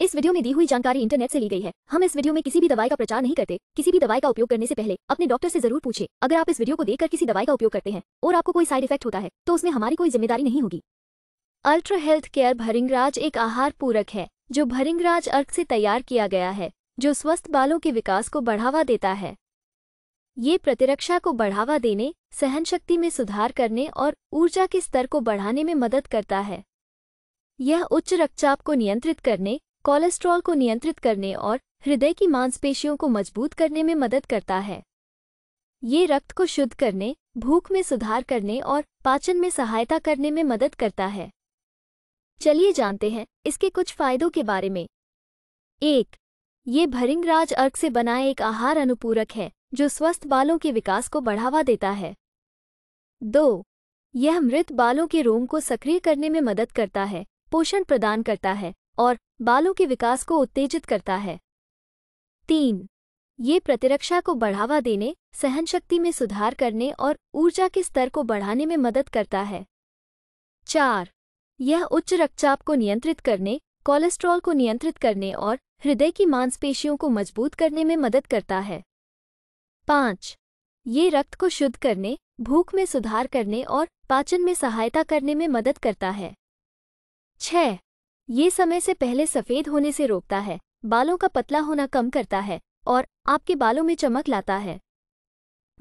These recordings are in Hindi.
इस वीडियो में दी हुई जानकारी इंटरनेट से ली गई है हम इस वीडियो में किसी भी दवाई का प्रचार नहीं करते किसी भी दवाई का उपयोग करने से पहले अपने डॉक्टर से जरूर पूछे अगर आप इस वीडियो को देखकर किसी दवाई का उपयोग करते हैं और आपको कोई साइड इफेक्ट होता है तो उसमें हमारी कोई जिम्मेदारी नहीं होगी अल्ट्रा हेल्थ केयर भरिंगराज एक आहार पूरक है जो भरिंगराज अर्क से तैयार किया गया है जो स्वस्थ बालों के विकास को बढ़ावा देता है ये प्रतिरक्षा को बढ़ावा देने सहन शक्ति में सुधार करने और ऊर्जा के स्तर को बढ़ाने में मदद करता है यह उच्च रक्तचाप को नियंत्रित करने कोलेस्ट्रॉल को नियंत्रित करने और हृदय की मांसपेशियों को मजबूत करने में मदद करता है ये रक्त को शुद्ध करने भूख में सुधार करने और पाचन में सहायता करने में मदद करता है चलिए जानते हैं इसके कुछ फायदों के बारे में एक ये भरिंगराज अर्क से बना एक आहार अनुपूरक है जो स्वस्थ बालों के विकास को बढ़ावा देता है दो यह मृत बालों के रोम को सक्रिय करने में मदद करता है पोषण प्रदान करता है और बालों के विकास को उत्तेजित करता है तीन ये प्रतिरक्षा को बढ़ावा देने सहनशक्ति में सुधार करने और ऊर्जा के स्तर को बढ़ाने में मदद करता है चार यह उच्च रक्तचाप को नियंत्रित करने कोलेस्ट्रॉल को नियंत्रित करने और हृदय की मांसपेशियों को मजबूत करने में मदद करता है पाँच ये रक्त को शुद्ध करने भूख में सुधार करने और पाचन में सहायता करने में मदद करता है छह ये समय से पहले सफ़ेद होने से रोकता है बालों का पतला होना कम करता है और आपके बालों में चमक लाता है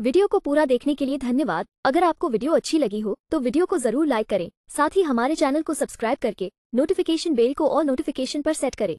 वीडियो को पूरा देखने के लिए धन्यवाद अगर आपको वीडियो अच्छी लगी हो तो वीडियो को जरूर लाइक करें साथ ही हमारे चैनल को सब्सक्राइब करके नोटिफिकेशन बेल को और नोटिफिकेशन पर सेट करें